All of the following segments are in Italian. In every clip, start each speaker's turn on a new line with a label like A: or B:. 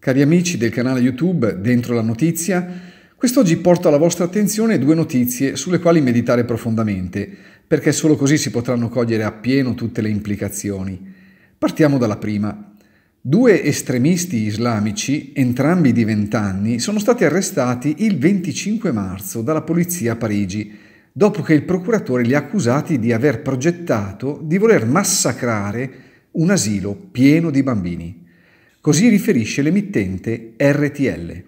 A: Cari amici del canale YouTube Dentro la Notizia, quest'oggi porto alla vostra attenzione due notizie sulle quali meditare profondamente, perché solo così si potranno cogliere appieno tutte le implicazioni. Partiamo dalla prima. Due estremisti islamici, entrambi di 20 anni, sono stati arrestati il 25 marzo dalla polizia a Parigi, dopo che il procuratore li ha accusati di aver progettato di voler massacrare un asilo pieno di bambini. Così riferisce l'emittente RTL.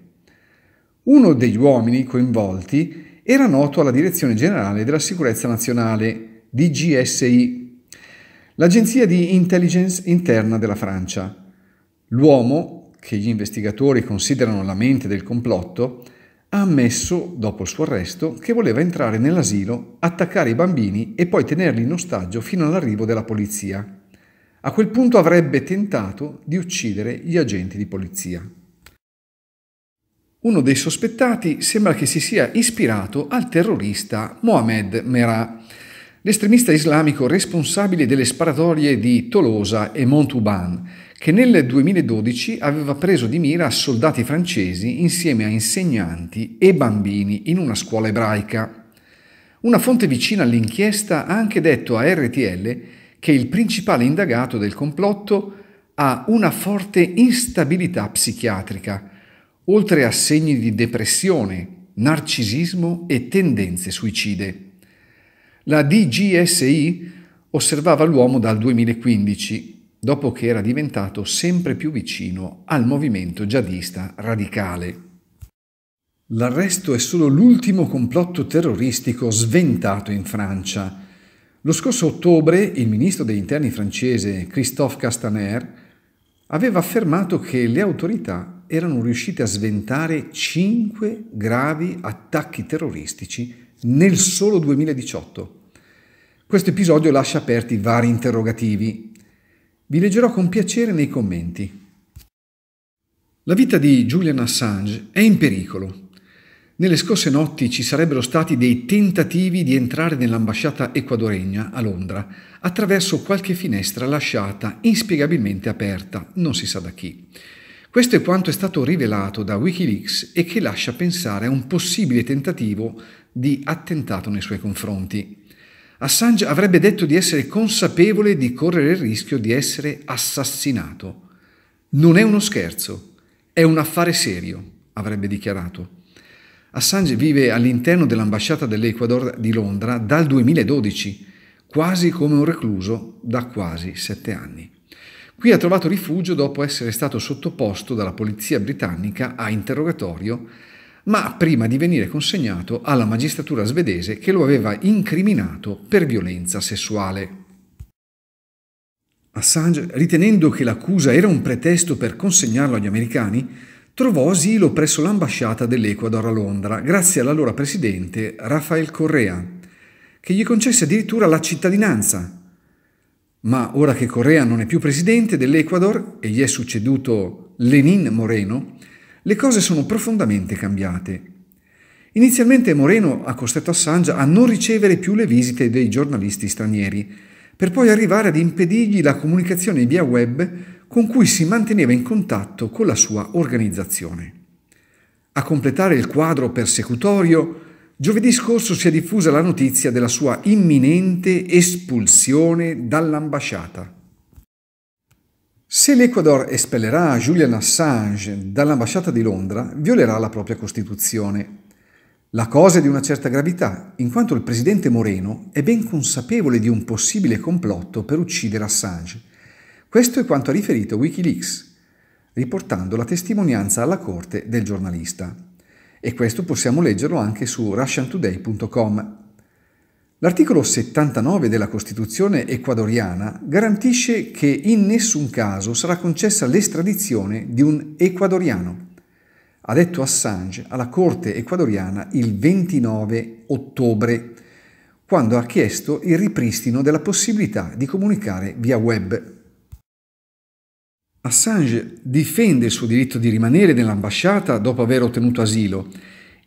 A: Uno degli uomini coinvolti era noto alla Direzione Generale della Sicurezza Nazionale, DGSI, l'agenzia di intelligence interna della Francia. L'uomo, che gli investigatori considerano la mente del complotto, ha ammesso, dopo il suo arresto, che voleva entrare nell'asilo, attaccare i bambini e poi tenerli in ostaggio fino all'arrivo della polizia. A quel punto avrebbe tentato di uccidere gli agenti di polizia. Uno dei sospettati sembra che si sia ispirato al terrorista Mohamed Merah, l'estremista islamico responsabile delle sparatorie di Tolosa e Montauban, che nel 2012 aveva preso di mira soldati francesi insieme a insegnanti e bambini in una scuola ebraica. Una fonte vicina all'inchiesta ha anche detto a RTL che il principale indagato del complotto ha una forte instabilità psichiatrica, oltre a segni di depressione, narcisismo e tendenze suicide. La DGSI osservava l'uomo dal 2015, dopo che era diventato sempre più vicino al movimento jihadista radicale. L'arresto è solo l'ultimo complotto terroristico sventato in Francia, lo scorso ottobre il ministro degli interni francese Christophe Castaner aveva affermato che le autorità erano riuscite a sventare cinque gravi attacchi terroristici nel solo 2018. Questo episodio lascia aperti vari interrogativi. Vi leggerò con piacere nei commenti. La vita di Julian Assange è in pericolo nelle scorse notti ci sarebbero stati dei tentativi di entrare nell'ambasciata equadoregna a Londra attraverso qualche finestra lasciata inspiegabilmente aperta, non si sa da chi. Questo è quanto è stato rivelato da Wikileaks e che lascia pensare a un possibile tentativo di attentato nei suoi confronti. Assange avrebbe detto di essere consapevole di correre il rischio di essere assassinato. Non è uno scherzo, è un affare serio, avrebbe dichiarato. Assange vive all'interno dell'ambasciata dell'Ecuador di Londra dal 2012, quasi come un recluso da quasi sette anni. Qui ha trovato rifugio dopo essere stato sottoposto dalla polizia britannica a interrogatorio, ma prima di venire consegnato alla magistratura svedese che lo aveva incriminato per violenza sessuale. Assange, ritenendo che l'accusa era un pretesto per consegnarlo agli americani, trovò asilo presso l'ambasciata dell'Ecuador a Londra, grazie all'allora presidente Rafael Correa, che gli concesse addirittura la cittadinanza. Ma ora che Correa non è più presidente dell'Ecuador e gli è succeduto Lenin Moreno, le cose sono profondamente cambiate. Inizialmente Moreno ha costretto Assange a non ricevere più le visite dei giornalisti stranieri, per poi arrivare ad impedirgli la comunicazione via web con cui si manteneva in contatto con la sua organizzazione. A completare il quadro persecutorio, giovedì scorso si è diffusa la notizia della sua imminente espulsione dall'ambasciata. Se l'Ecuador espellerà Julian Assange dall'ambasciata di Londra, violerà la propria Costituzione. La cosa è di una certa gravità, in quanto il presidente Moreno è ben consapevole di un possibile complotto per uccidere Assange questo è quanto ha riferito Wikileaks, riportando la testimonianza alla corte del giornalista. E questo possiamo leggerlo anche su russiantoday.com. L'articolo 79 della Costituzione ecuadoriana garantisce che in nessun caso sarà concessa l'estradizione di un ecuadoriano. Ha detto Assange alla Corte ecuadoriana il 29 ottobre, quando ha chiesto il ripristino della possibilità di comunicare via web. Assange difende il suo diritto di rimanere nell'ambasciata dopo aver ottenuto asilo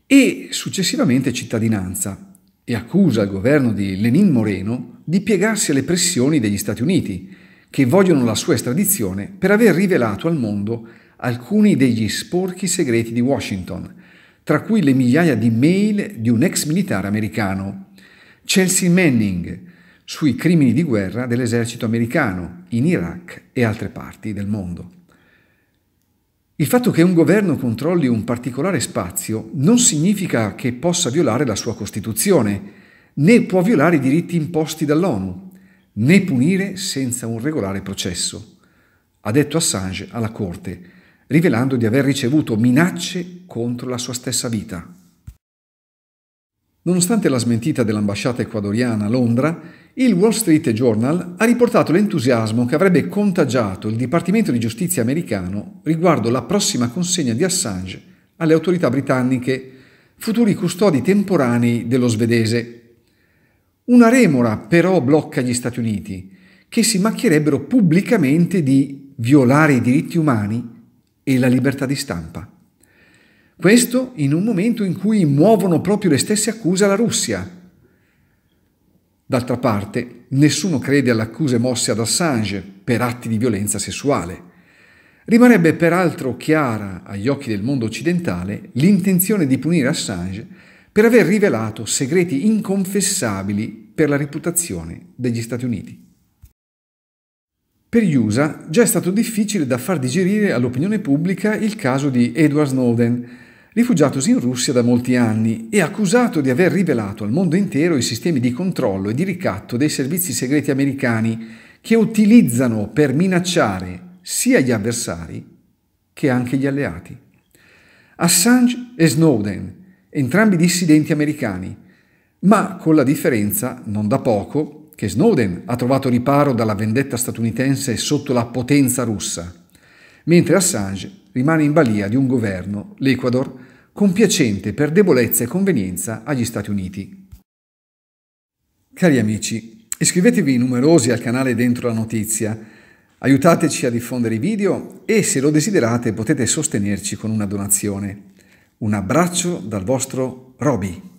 A: e successivamente cittadinanza e accusa il governo di Lenin Moreno di piegarsi alle pressioni degli Stati Uniti, che vogliono la sua estradizione per aver rivelato al mondo alcuni degli sporchi segreti di Washington, tra cui le migliaia di mail di un ex militare americano. Chelsea Manning, sui crimini di guerra dell'esercito americano in Iraq e altre parti del mondo. Il fatto che un governo controlli un particolare spazio non significa che possa violare la sua Costituzione, né può violare i diritti imposti dall'ONU, né punire senza un regolare processo, ha detto Assange alla Corte, rivelando di aver ricevuto minacce contro la sua stessa vita. Nonostante la smentita dell'ambasciata ecuadoriana a Londra, il Wall Street Journal ha riportato l'entusiasmo che avrebbe contagiato il Dipartimento di Giustizia americano riguardo la prossima consegna di Assange alle autorità britanniche, futuri custodi temporanei dello svedese. Una remora però blocca gli Stati Uniti, che si macchierebbero pubblicamente di violare i diritti umani e la libertà di stampa. Questo in un momento in cui muovono proprio le stesse accuse alla Russia D'altra parte, nessuno crede alle accuse mosse ad Assange per atti di violenza sessuale. Rimarrebbe peraltro chiara agli occhi del mondo occidentale l'intenzione di punire Assange per aver rivelato segreti inconfessabili per la reputazione degli Stati Uniti. Per gli USA già è stato difficile da far digerire all'opinione pubblica il caso di Edward Snowden, rifugiatosi in Russia da molti anni e accusato di aver rivelato al mondo intero i sistemi di controllo e di ricatto dei servizi segreti americani che utilizzano per minacciare sia gli avversari che anche gli alleati. Assange e Snowden, entrambi dissidenti americani, ma con la differenza, non da poco, che Snowden ha trovato riparo dalla vendetta statunitense sotto la potenza russa, mentre Assange rimane in balia di un governo, l'Ecuador, compiacente per debolezza e convenienza agli Stati Uniti. Cari amici, iscrivetevi numerosi al canale Dentro la Notizia, aiutateci a diffondere i video e se lo desiderate potete sostenerci con una donazione. Un abbraccio dal vostro Roby.